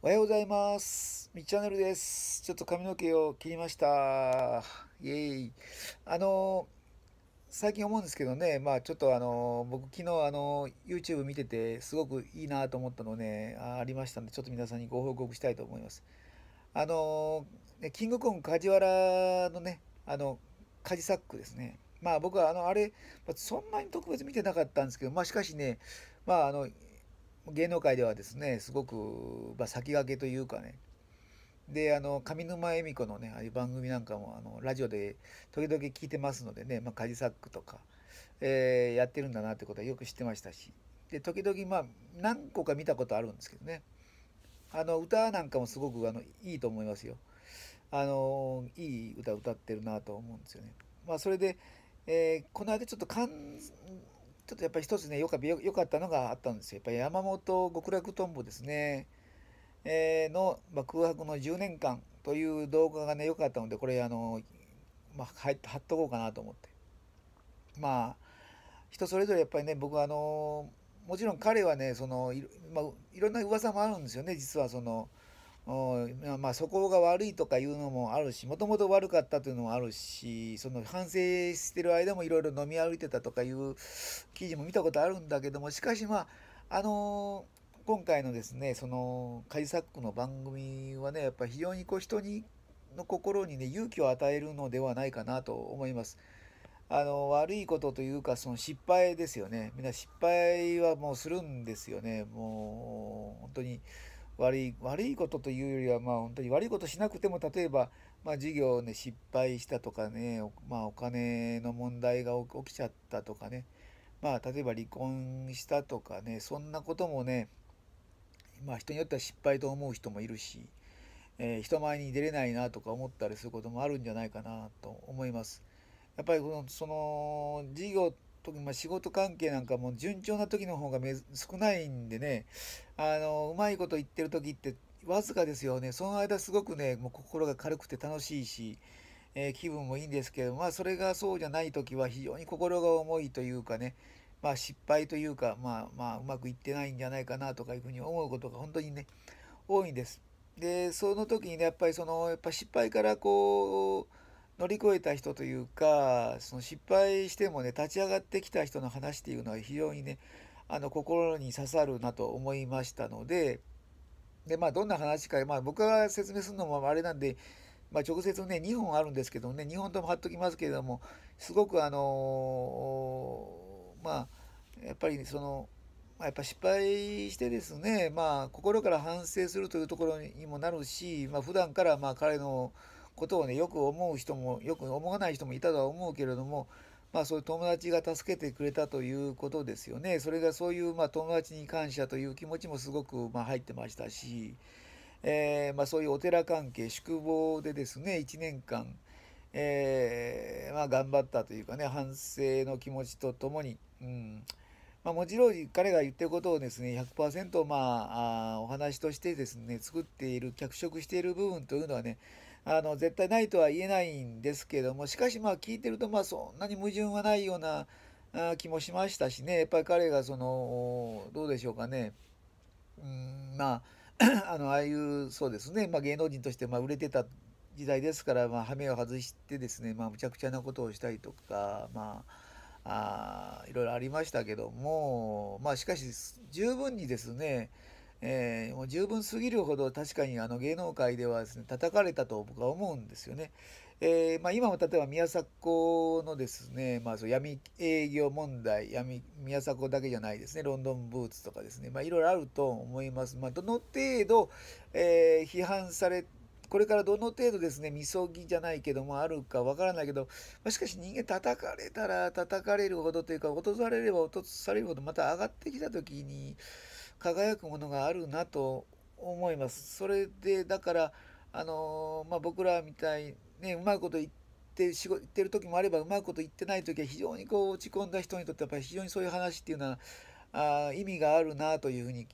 おはようございます。みっちゃんねるです。ちょっと髪の毛を切りました。イエイ。あの、最近思うんですけどね、まあちょっとあの、僕昨日あの、YouTube 見ててすごくいいなと思ったのね、ありましたんで、ちょっと皆さんにご報告したいと思います。あの、キングコング梶原のね、あの、カジサックですね。まあ僕はあの、あれ、そんなに特別見てなかったんですけど、まあしかしね、まああの、芸能界ではですねすごく、まあ、先駆けというかねであの上沼恵美子のねああいう番組なんかもあのラジオで時々聞いてますのでね、まあ、カジサックとか、えー、やってるんだなってことはよく知ってましたしで時々まあ何個か見たことあるんですけどねあの歌なんかもすごくあのいいと思いますよあのいい歌歌ってるなと思うんですよね。まあ、それで、えー、この間ちょっとちょっとやっぱり一つね、よかよかったのがあったんですよ。やっぱり山本極楽とんぼですね、えー、の、まあ、空白の10年間という動画がね、良かったので、これ、あの、まあ、貼っとこうかなと思って。まあ、人それぞれやっぱりね、僕はあの、もちろん彼はね、そのい,、まあ、いろんな噂もあるんですよね、実はその、まあ、そこが悪いとかいうのもあるしもともと悪かったというのもあるしその反省してる間もいろいろ飲み歩いてたとかいう記事も見たことあるんだけどもしかしまああのー、今回のですねそのカジサックの番組はねやっぱ非常にこう人にの心にね勇気を与えるのではないかなと思います。あの悪いことというかその失敗ですよねみんな失敗はもうするんですよねもう本当に。悪い悪いことというよりはまあ本当に悪いことしなくても例えば、まあ、事業ね失敗したとかねまあ、お金の問題が起きちゃったとかねまあ例えば離婚したとかねそんなこともねまあ人によっては失敗と思う人もいるし、えー、人前に出れないなとか思ったりすることもあるんじゃないかなと思います。やっぱりこのその事業特にま仕事関係なんかも順調な時の方が少ないんでね、あの、うまいこと言ってる時ってわずかですよね。その間すごくね、もう心が軽くて楽しいし、えー、気分もいいんですけど、まあそれがそうじゃない時は非常に心が重いというかね、まあ失敗というか、まあまあうまくいってないんじゃないかなとかいうふうに思うことが本当にね、多いんです。で、その時にね、やっぱりその、やっぱ失敗からこう、乗り越えた人というかその失敗してもね立ち上がってきた人の話っていうのは非常にねあの心に刺さるなと思いましたのでで、まあ、どんな話か、まあ、僕が説明するのもあれなんで、まあ、直接ね2本あるんですけどもね2本とも貼っときますけれどもすごくあのー、まあやっぱりその。やっぱ失敗してですね、まあ、心から反省するというところにもなるし、まあ、普段からまあ彼のことをねよく思う人もよく思わない人もいたとは思うけれどもまあそういう友達が助けてくれたということですよねそれがそういうまあ友達に感謝という気持ちもすごくまあ入ってましたし、えー、まあそういうお寺関係宿坊でですね1年間、えー、まあ頑張ったというかね反省の気持ちとともに、うんまあ、もちろん彼が言ってることをですね100%まああお話としてですね作っている脚色している部分というのはねあの絶対ないとは言えないんですけどもしかしまあ聞いてるとまあそんなに矛盾はないような気もしましたしねやっぱり彼がそのどうでしょうかねうんまあ あのああいうそうですね、まあ、芸能人としてま売れてた時代ですから、まあ、羽目を外してですね、まあ、むちゃくちゃなことをしたりとか、まあ、あいろいろありましたけども、まあ、しかし十分にですねえー、もう十分すぎるほど確かにあの芸能界ではですね叩かれたと僕は思うんですよね。えーまあ、今も例えば宮迫のですね、まあ、そう闇営業問題闇宮迫だけじゃないですねロンドンブーツとかですね、まあ、いろいろあると思います。まあ、どの程度、えー、批判されこれからどの程度ですね、みそぎじゃないけども、あるかわからないけど、ましかし人間叩かれたら叩かれるほどというか、落とされれば落とされるほど、また上がってきた時に、輝くものがあるなと思います。それでだからあのー、まあ、僕らみたいねうまいこと言って仕事言ってる時もあればうまいこと言ってない時は非常にこう落ち込んだ人にとってやっぱり非常にそういう話っていうのはあ意味があるなというふうに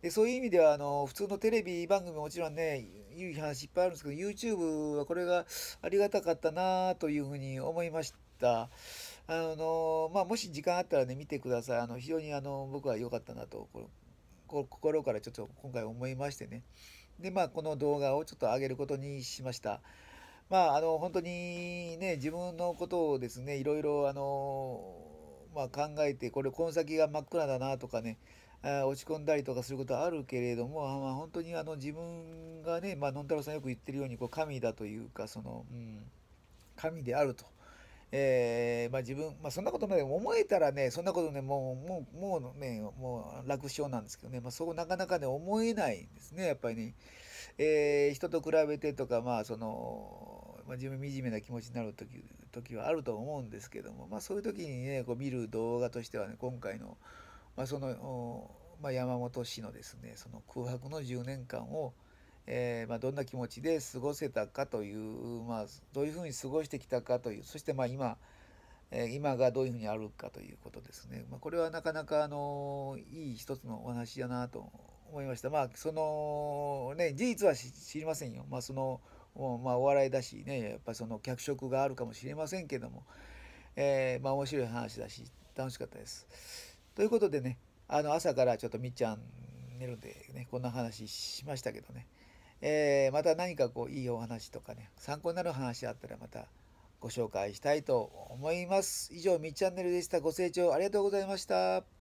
でそういう意味ではあの普通のテレビ番組ももちろんねいい話いっぱいあるんですけど YouTube はこれがありがたかったなというふうに思いました。あのまあ、もし時間あったらね見てくださいあの非常にあの僕は良かったなと心からちょっと今回思いましてね。で、まあ、この動画をちょっと上げることにしました。まあ、あの、本当にね、自分のことをですね、いろいろ、あの、まあ、考えて、これ、この先が真っ暗だなとかね、落ち込んだりとかすることはあるけれども、まあ、本当にあの自分がね、まあのんたろうさんよく言ってるようにこう神だというかその、うん、神であるとえー、まあ、自分、まあ、そんなことまで思えたらね、そんなことね、もう、もう、もうね、もう楽勝なんですけどね、まあ、そうなかなかね、思えないんですね、やっぱりね。えー、人と比べてとか、まあ、その、まあ、自分惨めな気持ちになる時時はあると思うんですけども、まあ、そういう時にね、こう見る動画としてはね、今回の、まあ、その、まあ、山本氏のですね、その空白の10年間を、えー、まあ、どんな気持ちで過ごせたかという、まあ、どういうふうに過ごしてきたかというそしてまあ今、えー、今がどういうふうにあるかということですね、まあ、これはなかなか、あのいい一つのお話だなと思いました。まあそのね事実は知りませんよ。まあそのまあお笑いだしねやっぱその脚色があるかもしれませんけども、えー、まあ面白い話だし楽しかったです。ということでねあの朝からちょっとみっちゃん寝るんでねこんな話しましたけどね。えー、また何かこういいお話とかね参考になる話あったらまたご紹介したいと思います。以上みっちゃんねるでした。ご清聴ありがとうございました。